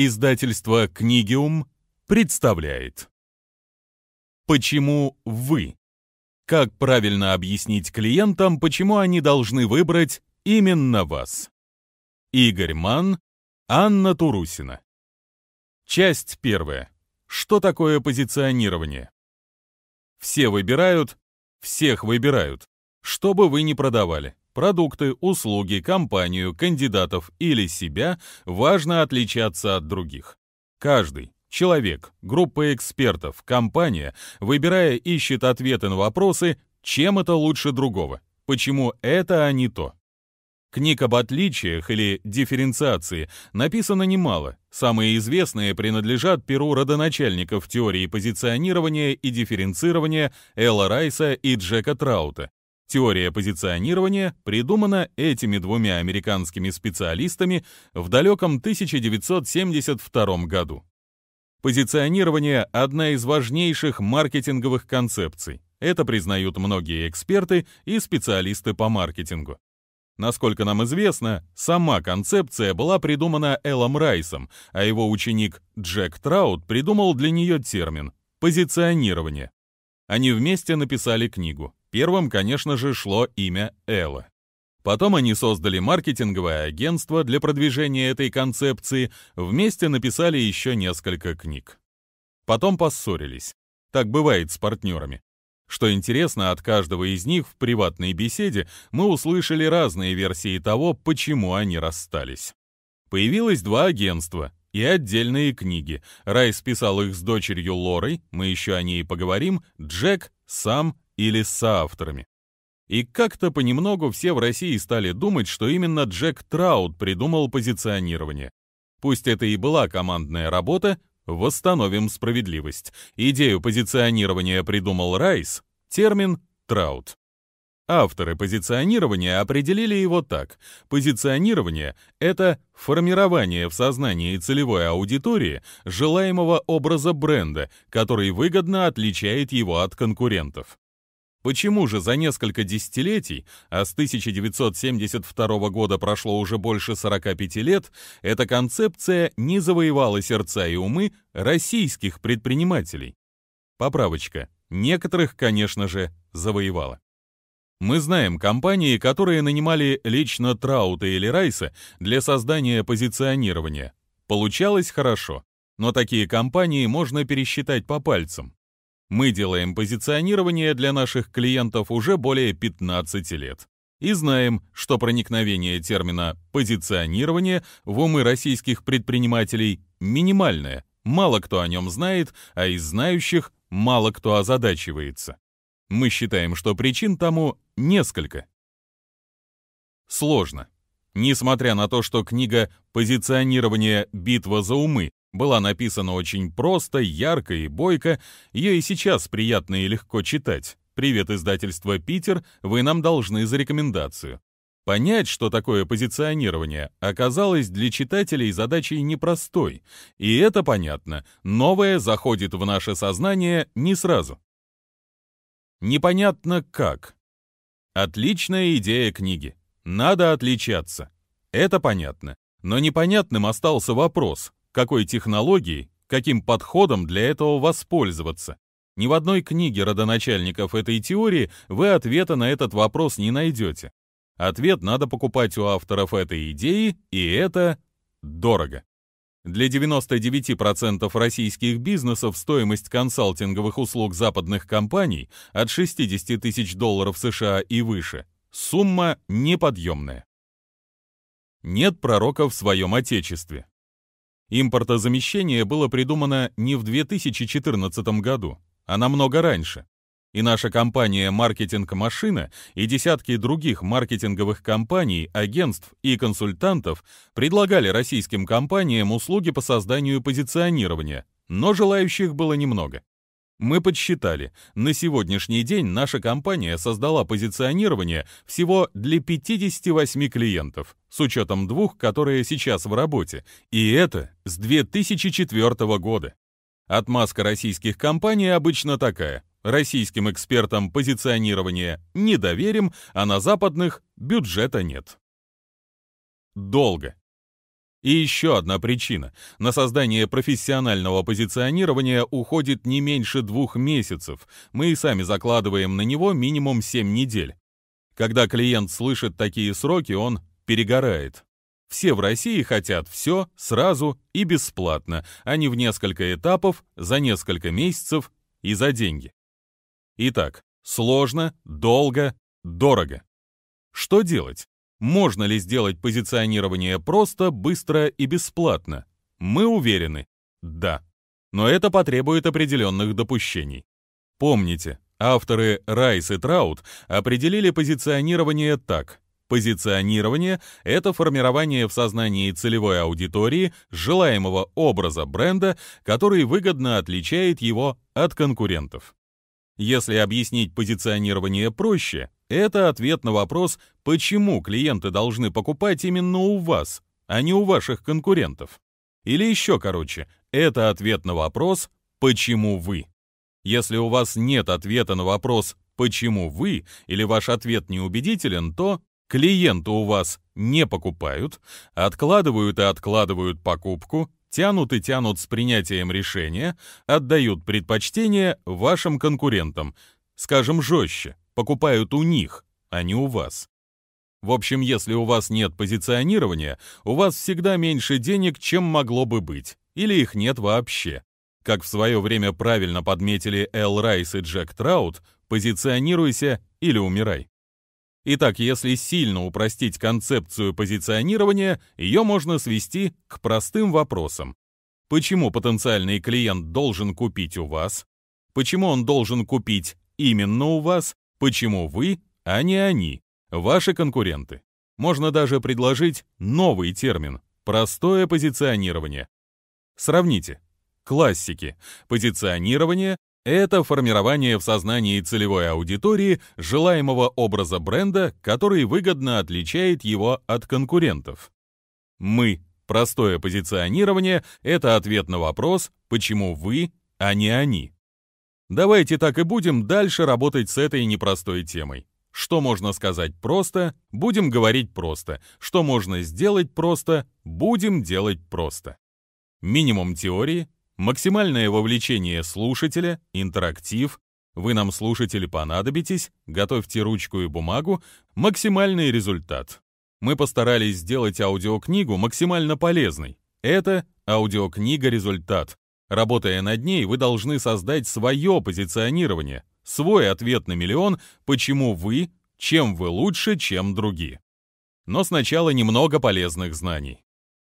Издательство «Книгиум» представляет. Почему вы? Как правильно объяснить клиентам, почему они должны выбрать именно вас? Игорь Ман, Анна Турусина. Часть первая. Что такое позиционирование? Все выбирают, всех выбирают, что бы вы ни продавали продукты, услуги, компанию, кандидатов или себя важно отличаться от других. Каждый человек, группа экспертов, компания, выбирая, ищет ответы на вопросы, чем это лучше другого, почему это, а не то. Книг об отличиях или дифференциации написано немало. Самые известные принадлежат перу родоначальников теории позиционирования и дифференцирования Элла Райса и Джека Траута. Теория позиционирования придумана этими двумя американскими специалистами в далеком 1972 году. Позиционирование – одна из важнейших маркетинговых концепций. Это признают многие эксперты и специалисты по маркетингу. Насколько нам известно, сама концепция была придумана Эллом Райсом, а его ученик Джек Траут придумал для нее термин «позиционирование». Они вместе написали книгу Первым, конечно же, шло имя Элла. Потом они создали маркетинговое агентство для продвижения этой концепции, вместе написали еще несколько книг. Потом поссорились. Так бывает с партнерами. Что интересно, от каждого из них в приватной беседе мы услышали разные версии того, почему они расстались. Появилось два агентства и отдельные книги. Райс писал их с дочерью Лорой, мы еще о ней поговорим, Джек сам или соавторами. И как-то понемногу все в России стали думать, что именно Джек Траут придумал позиционирование. Пусть это и была командная работа, восстановим справедливость. Идею позиционирования придумал Райс, термин Траут. Авторы позиционирования определили его так. Позиционирование — это формирование в сознании целевой аудитории желаемого образа бренда, который выгодно отличает его от конкурентов. Почему же за несколько десятилетий, а с 1972 года прошло уже больше 45 лет, эта концепция не завоевала сердца и умы российских предпринимателей? Поправочка. Некоторых, конечно же, завоевала. Мы знаем компании, которые нанимали лично Траута или Райса для создания позиционирования. Получалось хорошо, но такие компании можно пересчитать по пальцам. Мы делаем позиционирование для наших клиентов уже более 15 лет и знаем, что проникновение термина «позиционирование» в умы российских предпринимателей минимальное, мало кто о нем знает, а из знающих мало кто озадачивается. Мы считаем, что причин тому несколько. Сложно. Несмотря на то, что книга «Позиционирование. Битва за умы» была написана очень просто, ярко и бойко, ее и сейчас приятно и легко читать. Привет, издательство «Питер», вы нам должны за рекомендацию. Понять, что такое позиционирование, оказалось для читателей задачей непростой, и это понятно, новое заходит в наше сознание не сразу. Непонятно как. Отличная идея книги. Надо отличаться. Это понятно. Но непонятным остался вопрос, какой технологией, каким подходом для этого воспользоваться. Ни в одной книге родоначальников этой теории вы ответа на этот вопрос не найдете. Ответ надо покупать у авторов этой идеи, и это дорого. Для 99% российских бизнесов стоимость консалтинговых услуг западных компаний от 60 тысяч долларов США и выше – сумма неподъемная. Нет пророка в своем отечестве. Импортозамещение было придумано не в 2014 году, а намного раньше. И наша компания «Маркетинг Машина» и десятки других маркетинговых компаний, агентств и консультантов предлагали российским компаниям услуги по созданию позиционирования, но желающих было немного. Мы подсчитали, на сегодняшний день наша компания создала позиционирование всего для 58 клиентов, с учетом двух, которые сейчас в работе, и это с 2004 года. Отмазка российских компаний обычно такая. Российским экспертам позиционирование не доверим, а на западных бюджета нет. Долго. И еще одна причина. На создание профессионального позиционирования уходит не меньше двух месяцев. Мы и сами закладываем на него минимум 7 недель. Когда клиент слышит такие сроки, он перегорает. Все в России хотят все сразу и бесплатно, а не в несколько этапов, за несколько месяцев и за деньги. Итак, сложно, долго, дорого. Что делать? Можно ли сделать позиционирование просто, быстро и бесплатно? Мы уверены, да. Но это потребует определенных допущений. Помните, авторы Райс и Траут определили позиционирование так. Позиционирование – это формирование в сознании целевой аудитории желаемого образа бренда, который выгодно отличает его от конкурентов. Если объяснить позиционирование проще, это ответ на вопрос, почему клиенты должны покупать именно у вас, а не у ваших конкурентов. Или еще короче, это ответ на вопрос «почему вы?». Если у вас нет ответа на вопрос «почему вы?» или ваш ответ неубедителен, то клиенты у вас не покупают, откладывают и откладывают покупку, тянут и тянут с принятием решения, отдают предпочтение вашим конкурентам, скажем жестче, покупают у них, а не у вас. В общем, если у вас нет позиционирования, у вас всегда меньше денег, чем могло бы быть, или их нет вообще. Как в свое время правильно подметили Эл Райс и Джек Траут, позиционируйся или умирай. Итак, если сильно упростить концепцию позиционирования, ее можно свести к простым вопросам. Почему потенциальный клиент должен купить у вас? Почему он должен купить именно у вас? Почему вы, а не они, ваши конкуренты? Можно даже предложить новый термин – простое позиционирование. Сравните. Классики. Позиционирование – это формирование в сознании целевой аудитории желаемого образа бренда, который выгодно отличает его от конкурентов. Мы – простое позиционирование – это ответ на вопрос, почему вы, а не они. Давайте так и будем дальше работать с этой непростой темой. Что можно сказать просто, будем говорить просто. Что можно сделать просто, будем делать просто. Минимум теории, максимальное вовлечение слушателя, интерактив. Вы нам, слушатели, понадобитесь, готовьте ручку и бумагу, максимальный результат. Мы постарались сделать аудиокнигу максимально полезной. Это аудиокнига-результат. Работая над ней, вы должны создать свое позиционирование, свой ответ на миллион, почему вы, чем вы лучше, чем другие. Но сначала немного полезных знаний.